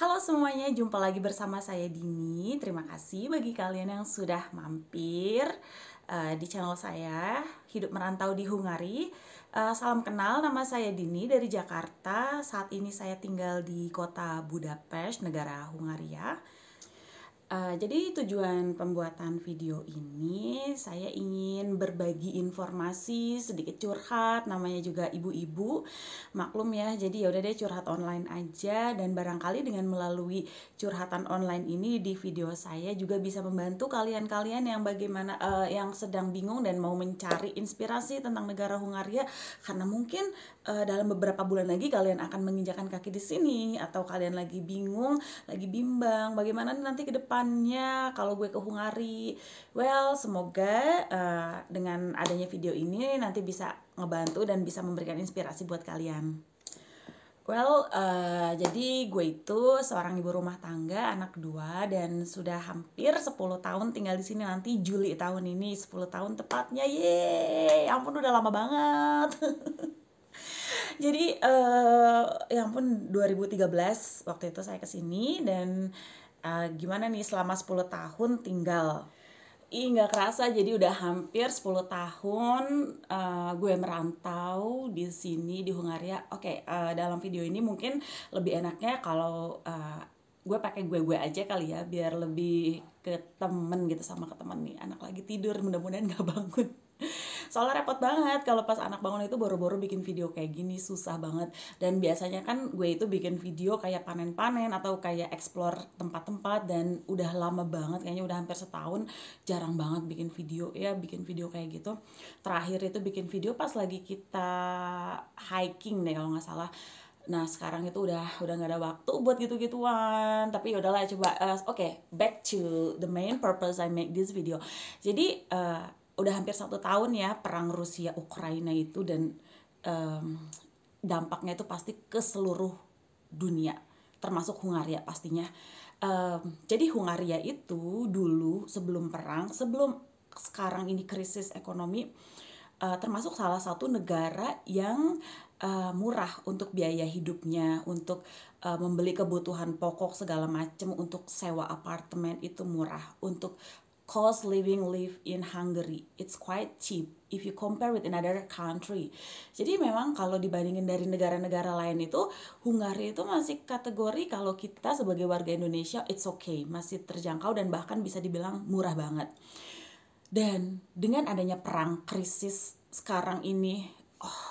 Halo semuanya, jumpa lagi bersama saya Dini. Terima kasih bagi kalian yang sudah mampir uh, di channel saya Hidup Merantau di Hungari. Uh, salam kenal, nama saya Dini dari Jakarta. Saat ini saya tinggal di kota Budapest, negara Hungaria. Uh, jadi tujuan pembuatan video ini saya ingin berbagi informasi sedikit curhat namanya juga ibu-ibu maklum ya jadi ya udah deh curhat online aja dan barangkali dengan melalui curhatan online ini di video saya juga bisa membantu kalian-kalian yang bagaimana uh, yang sedang bingung dan mau mencari inspirasi tentang negara Hungaria karena mungkin uh, dalam beberapa bulan lagi kalian akan menginjakan kaki di sini atau kalian lagi bingung lagi bimbang bagaimana nanti ke depan kedepannya kalau gue ke Hungari. Well, semoga uh, dengan adanya video ini nanti bisa ngebantu dan bisa memberikan inspirasi buat kalian. Well, uh, jadi gue itu seorang ibu rumah tangga, anak dua, dan sudah hampir 10 tahun tinggal di sini nanti Juli tahun ini, 10 tahun tepatnya, yeay, ya ampun udah lama banget. jadi, uh, ya ampun 2013 waktu itu saya kesini dan uh, gimana nih selama 10 tahun tinggal Ih nggak kerasa jadi udah hampir 10 tahun uh, gue merantau di sini di Hungaria. Oke okay, uh, eh, dalam video ini mungkin lebih enaknya kalau uh, gue pakai gue gue aja kali ya biar lebih ke temen gitu sama ke temen nih anak lagi tidur mudah-mudahan gak bangun soalnya repot banget kalau pas anak bangun itu baru-baru bikin video kayak gini susah banget dan biasanya kan gue itu bikin video kayak panen-panen atau kayak explore tempat-tempat dan udah lama banget kayaknya udah hampir setahun jarang banget bikin video ya bikin video kayak gitu terakhir itu bikin video pas lagi kita hiking deh kalau nggak salah Nah sekarang itu udah udah nggak ada waktu buat gitu-gituan. Tapi ya udahlah coba. Uh, Oke, okay, back to the main purpose I make this video. Jadi uh, udah hampir satu tahun ya perang Rusia Ukraina itu dan um, dampaknya itu pasti ke seluruh dunia termasuk Hungaria pastinya um, jadi Hungaria itu dulu sebelum perang sebelum sekarang ini krisis ekonomi uh, termasuk salah satu negara yang uh, murah untuk biaya hidupnya untuk uh, membeli kebutuhan pokok segala macam untuk sewa apartemen itu murah untuk cost living live in Hungary. It's quite cheap if you compare with another country. Jadi memang kalau dibandingin dari negara-negara lain itu Hungaria itu masih kategori kalau kita sebagai warga Indonesia it's okay, masih terjangkau dan bahkan bisa dibilang murah banget. Dan dengan adanya perang krisis sekarang ini, oh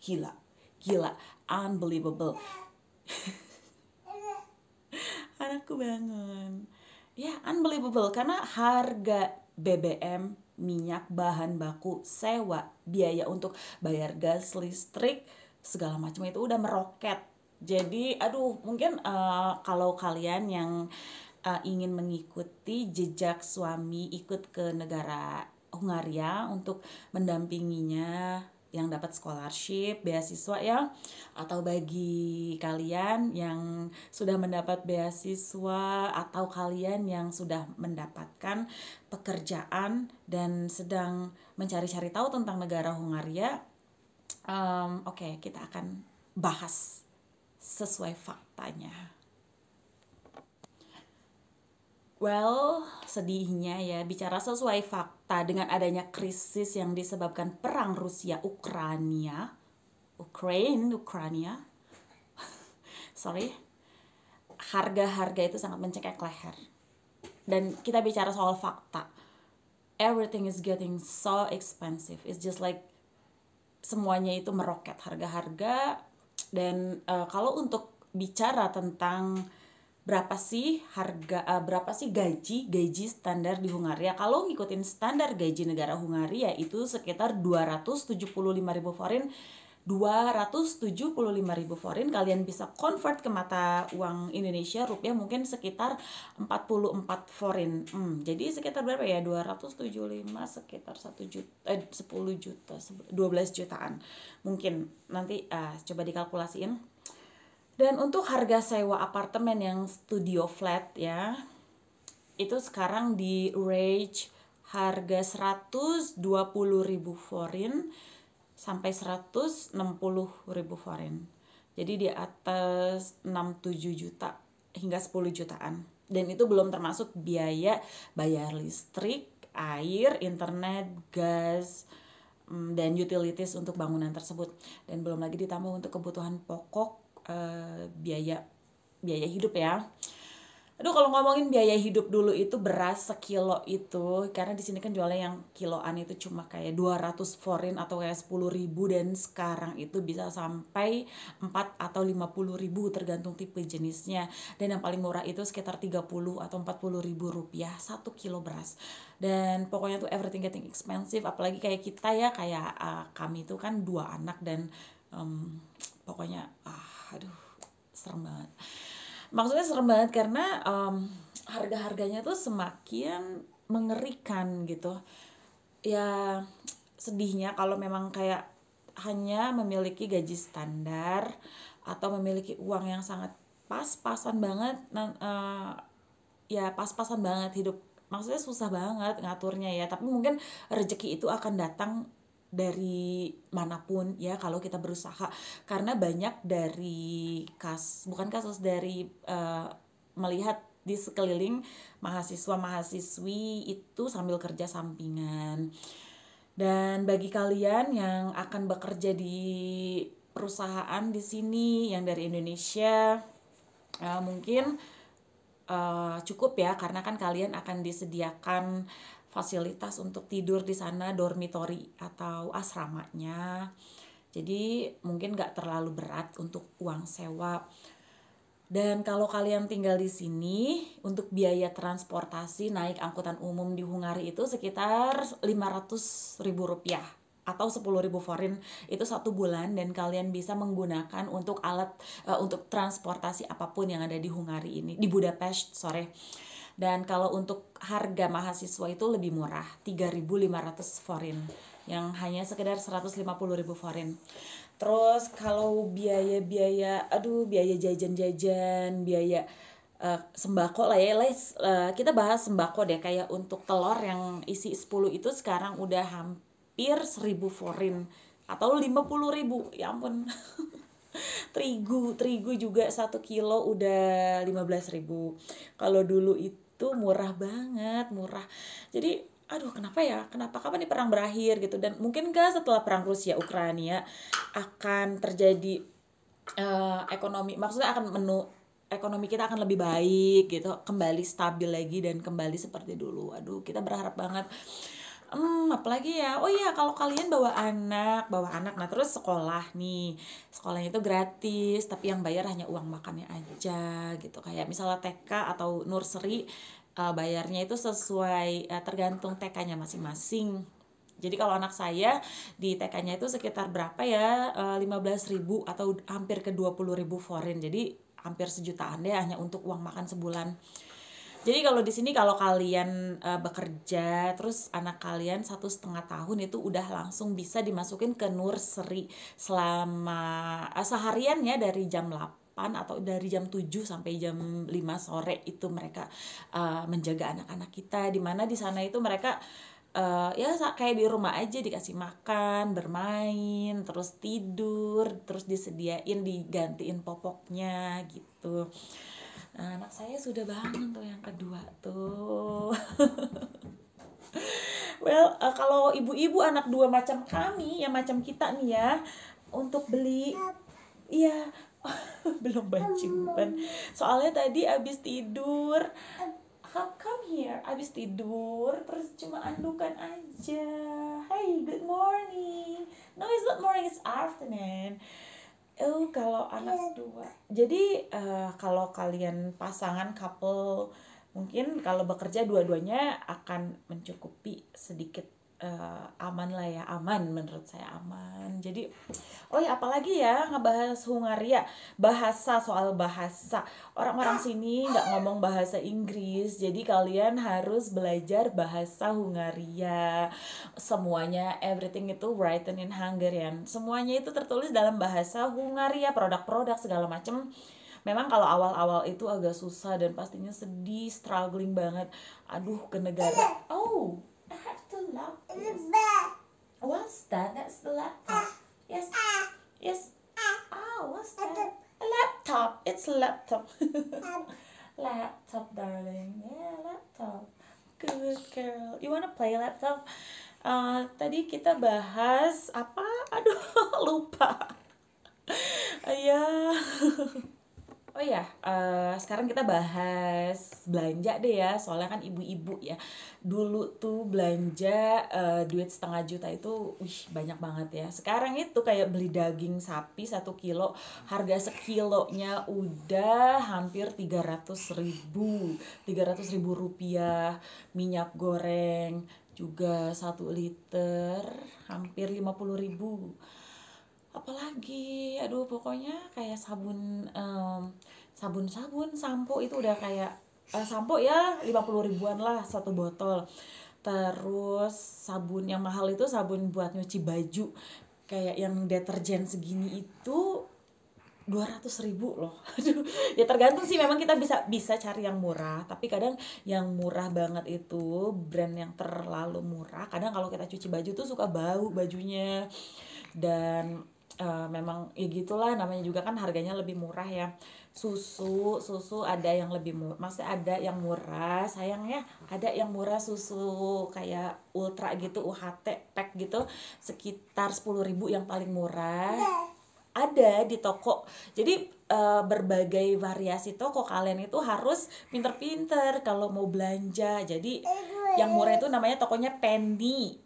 gila, gila, unbelievable. Anakku bangun ya yeah, unbelievable karena harga BBM minyak bahan baku sewa biaya untuk bayar gas listrik segala macam itu udah meroket jadi aduh mungkin uh, kalau kalian yang uh, ingin mengikuti jejak suami ikut ke negara Hungaria untuk mendampinginya yang dapat scholarship, beasiswa ya, atau bagi kalian yang sudah mendapat beasiswa atau kalian yang sudah mendapatkan pekerjaan dan sedang mencari-cari tahu tentang negara Hungaria, um, oke okay, kita akan bahas sesuai faktanya. Well, sedihnya ya bicara sesuai fakta serta dengan adanya krisis yang disebabkan perang Rusia Ukraina, Ukraine, Ukraina. Sorry. Harga-harga itu sangat mencekik leher. Dan kita bicara soal fakta. Everything is getting so expensive. It's just like semuanya itu meroket harga-harga dan uh, kalau untuk bicara tentang berapa sih harga uh, berapa sih gaji gaji standar di Hungaria kalau ngikutin standar gaji negara Hungaria itu sekitar ribu 275.000 275 ribu forin kalian bisa convert ke mata uang Indonesia rupiah mungkin sekitar 44 forin. Hmm, jadi sekitar berapa ya? 275 sekitar 1 eh, juta eh 10 juta 12 jutaan. Mungkin nanti uh, coba dikalkulasiin dan untuk harga sewa apartemen yang studio flat ya, itu sekarang di range harga ribu forint sampai ribu forint. Jadi di atas 67 juta hingga 10 jutaan. Dan itu belum termasuk biaya bayar listrik, air, internet, gas, mm, dan utilities untuk bangunan tersebut. Dan belum lagi ditambah untuk kebutuhan pokok Eh, biaya biaya hidup ya. Aduh kalau ngomongin biaya hidup dulu itu beras sekilo itu karena di sini kan jualnya yang kiloan itu cuma kayak 200 forint atau kayak 10 ribu dan sekarang itu bisa sampai 4 atau 50 ribu tergantung tipe jenisnya dan yang paling murah itu sekitar 30 atau 40 ribu rupiah satu kilo beras dan pokoknya tuh everything getting expensive apalagi kayak kita ya kayak uh, kami itu kan dua anak dan um, pokoknya ah uh, aduh serem banget maksudnya serem banget karena um, harga-harganya tuh semakin mengerikan gitu ya sedihnya kalau memang kayak hanya memiliki gaji standar atau memiliki uang yang sangat pas-pasan banget nah, uh, ya pas-pasan banget hidup maksudnya susah banget ngaturnya ya tapi mungkin rezeki itu akan datang dari manapun ya kalau kita berusaha karena banyak dari kas bukan kasus dari uh, melihat di sekeliling mahasiswa mahasiswi itu sambil kerja sampingan dan bagi kalian yang akan bekerja di perusahaan di sini yang dari Indonesia uh, mungkin uh, cukup ya karena kan kalian akan disediakan fasilitas untuk tidur di sana dormitori atau asramanya jadi mungkin nggak terlalu berat untuk uang sewa dan kalau kalian tinggal di sini untuk biaya transportasi naik angkutan umum di Hungari itu sekitar 500 ribu rupiah atau 10 ribu forint itu satu bulan dan kalian bisa menggunakan untuk alat uh, untuk transportasi apapun yang ada di Hungari ini di Budapest sore dan kalau untuk harga mahasiswa itu lebih murah, 3.500 forin yang hanya sekedar 150.000 forin. Terus kalau biaya-biaya aduh biaya jajan-jajan, biaya Uh, sembako lah ya, les, uh, eh, kita bahas sembako deh kayak untuk telur yang isi 10 itu sekarang udah hampir 1000 forin atau 50.000 ya ampun terigu terigu juga satu kilo udah lima belas ribu kalau dulu itu murah banget murah jadi aduh kenapa ya kenapa kapan nih perang berakhir gitu dan mungkin gak setelah perang Rusia Ukraina akan terjadi uh, ekonomi maksudnya akan menu ekonomi kita akan lebih baik gitu kembali stabil lagi dan kembali seperti dulu aduh kita berharap banget hmm apalagi ya oh iya kalau kalian bawa anak bawa anak nah terus sekolah nih sekolahnya itu gratis tapi yang bayar hanya uang makannya aja gitu kayak misalnya TK atau nursery uh, bayarnya itu sesuai uh, tergantung TK-nya masing-masing jadi kalau anak saya di TK-nya itu sekitar berapa ya? 15 eh, ribu atau hampir ke 20 ribu Jadi hampir sejutaan deh hanya untuk uang makan sebulan. Jadi kalau di sini kalau kalian uh, bekerja terus anak kalian satu setengah tahun itu udah langsung bisa dimasukin ke nursery selama uh, seharian ya dari jam 8 atau dari jam 7 sampai jam 5 sore itu mereka uh, menjaga anak-anak kita di mana di sana itu mereka uh, ya kayak di rumah aja dikasih makan bermain terus tidur terus disediain digantiin popoknya gitu nah, anak saya sudah bangun tuh yang kedua tuh well uh, kalau ibu-ibu anak dua macam kami ya macam kita nih ya untuk beli iya belum baca kan soalnya tadi abis tidur how come here abis tidur terus cuma andukan aja hey good morning no it's not morning it's afternoon Oh, kalau anak dua. Iya. Jadi uh, kalau kalian pasangan couple mungkin kalau bekerja dua-duanya akan mencukupi sedikit uh, aman lah ya aman menurut saya aman jadi oh ya apalagi ya ngebahas Hungaria bahasa soal bahasa orang-orang sini nggak ngomong bahasa Inggris jadi kalian harus belajar bahasa Hungaria semuanya everything itu written in Hungarian semuanya itu tertulis dalam bahasa Hungaria produk-produk segala macam memang kalau awal-awal itu agak susah dan pastinya sedih struggling banget aduh ke negara oh the laptop? What's that? That's the laptop. Yes. Yes. Ah, what's that? A laptop. It's a laptop. laptop, darling. Yeah, laptop. Good girl. You wanna play laptop? Uh, tadi kita bahas apa? Aduh, lupa. Ayah. Oh ya, uh, sekarang kita bahas belanja deh ya, soalnya kan ibu-ibu ya. Dulu tuh belanja uh, duit setengah juta itu, wih banyak banget ya. Sekarang itu kayak beli daging sapi satu kilo, harga sekilonya udah hampir tiga ratus ribu, tiga ratus ribu rupiah. Minyak goreng juga satu liter hampir lima puluh ribu apalagi aduh pokoknya kayak sabun um, sabun sabun sampo itu udah kayak uh, sampo ya lima puluh ribuan lah satu botol terus sabun yang mahal itu sabun buat nyuci baju kayak yang deterjen segini itu dua ratus ribu loh aduh ya tergantung sih memang kita bisa bisa cari yang murah tapi kadang yang murah banget itu brand yang terlalu murah kadang kalau kita cuci baju tuh suka bau bajunya dan uh, memang ya gitulah namanya juga kan harganya lebih murah ya susu susu ada yang lebih murah masih ada yang murah sayangnya ada yang murah susu kayak ultra gitu UHT pack gitu sekitar ribu yang paling murah iya. ada di toko jadi uh, berbagai variasi toko kalian itu harus pinter-pinter kalau mau belanja jadi yang murah eh. itu namanya tokonya Penny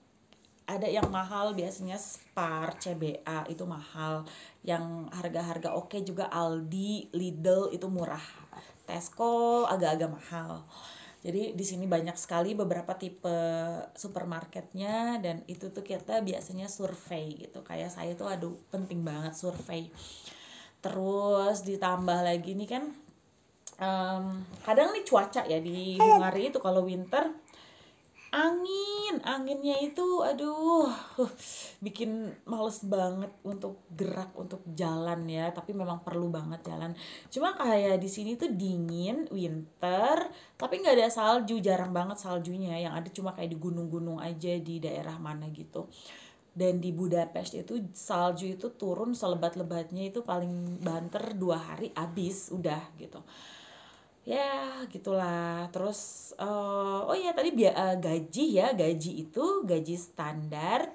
ada yang mahal biasanya Spar, CBA itu mahal. Yang harga-harga oke juga Aldi, Lidl itu murah. Tesco agak-agak mahal. Jadi di sini banyak sekali beberapa tipe supermarketnya dan itu tuh kita biasanya survei gitu. Kayak saya tuh aduh penting banget survei. Terus ditambah lagi nih kan um, kadang nih cuaca ya di Hungari itu kalau winter angin anginnya itu aduh bikin males banget untuk gerak untuk jalan ya tapi memang perlu banget jalan cuma kayak di sini tuh dingin winter tapi nggak ada salju jarang banget saljunya yang ada cuma kayak di gunung-gunung aja di daerah mana gitu dan di Budapest itu salju itu turun selebat-lebatnya itu paling banter dua hari abis udah gitu ya gitulah terus uh, oh ya tadi bi uh, eh, gaji ya gaji itu gaji standar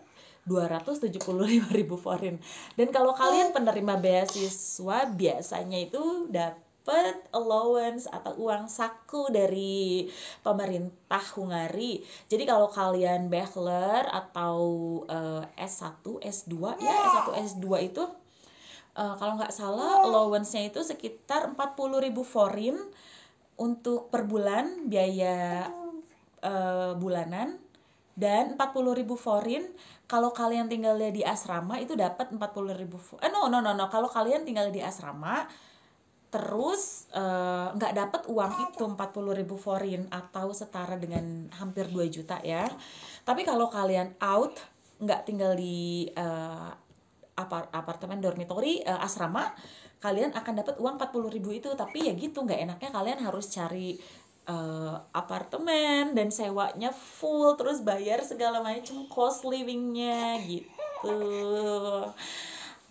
dua ratus tujuh puluh ribu forin Dan kalau kalian penerima beasiswa biasanya itu dapat allowance atau uang saku dari pemerintah Hungari. Jadi kalau kalian bachelor atau uh, eh, S1, s dua ya s satu s dua itu uh, kalau nggak salah allowance-nya itu sekitar empat puluh ribu forint untuk per bulan biaya uh, bulanan dan 40.000 forin kalau kalian tinggal di asrama itu dapat 40.000 eh no no no no kalau kalian tinggal di asrama terus eh, nggak uh, dapat uang itu 40.000 forin atau setara dengan hampir 2 juta ya. Tapi kalau kalian out nggak tinggal di uh, apartemen dormitory uh, asrama kalian akan dapat uang 40 ribu itu tapi ya gitu nggak enaknya kalian harus cari uh, apartemen dan sewanya full terus bayar segala macam cost livingnya gitu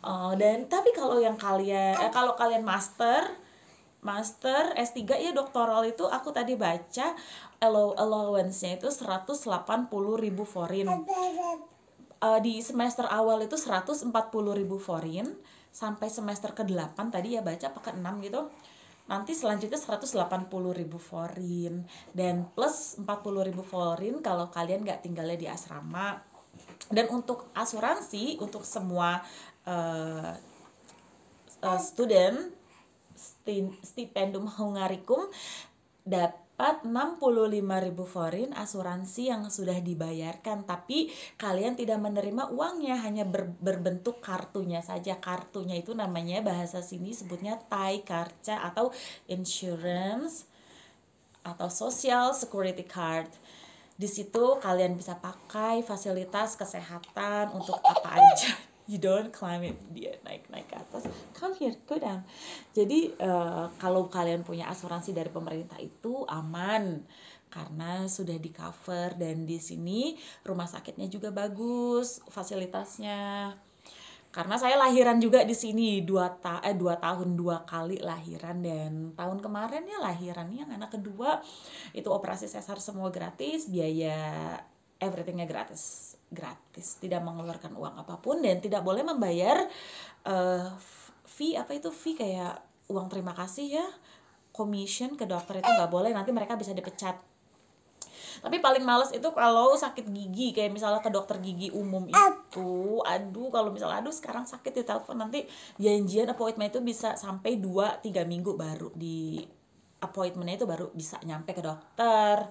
oh dan tapi kalau yang kalian eh, kalau kalian master master S3 ya doktoral itu aku tadi baca allow allowance-nya itu 180 ribu forin uh, di semester awal itu 140 ribu forin sampai semester ke-8 tadi ya baca pakai enam 6 gitu nanti selanjutnya 180 ribu forin dan plus 40 ribu forin kalau kalian nggak tinggalnya di asrama dan untuk asuransi untuk semua uh, uh, student stipendum hungaricum dapat dapat 65.000 forin asuransi yang sudah dibayarkan tapi kalian tidak menerima uangnya hanya ber, berbentuk kartunya saja kartunya itu namanya bahasa sini sebutnya Thai karca atau insurance atau social security card di situ kalian bisa pakai fasilitas kesehatan untuk apa aja you don't climb it dia naik naik ke atas come here go down jadi uh, kalau kalian punya asuransi dari pemerintah itu aman karena sudah di cover dan di sini rumah sakitnya juga bagus fasilitasnya karena saya lahiran juga di sini dua ta eh dua tahun dua kali lahiran dan tahun kemarin ya lahiran yang anak kedua itu operasi sesar semua gratis biaya everythingnya gratis gratis tidak mengeluarkan uang apapun dan tidak boleh membayar uh, fee apa itu fee kayak uang terima kasih ya commission ke dokter itu nggak boleh nanti mereka bisa dipecat tapi paling males itu kalau sakit gigi kayak misalnya ke dokter gigi umum itu aduh kalau misalnya aduh sekarang sakit di telepon nanti janjian appointment itu bisa sampai 2 3 minggu baru di appointmentnya itu baru bisa nyampe ke dokter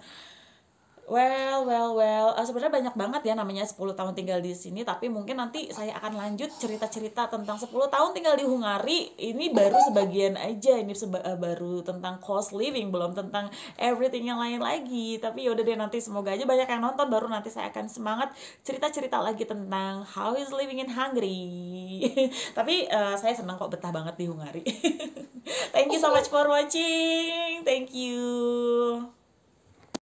Well, well, well. Uh, sebenarnya banyak banget ya namanya 10 tahun tinggal di sini, tapi mungkin nanti saya akan lanjut cerita-cerita tentang 10 tahun tinggal di Hungari. Ini baru sebagian aja, ini seba uh, baru tentang cost living, belum tentang everything yang lain lagi. Tapi yaudah deh nanti semoga aja banyak yang nonton baru nanti saya akan semangat cerita-cerita lagi tentang how is living in Hungary. tapi uh, saya senang kok betah banget di Hungari. Thank you so oh. much for watching. Thank you.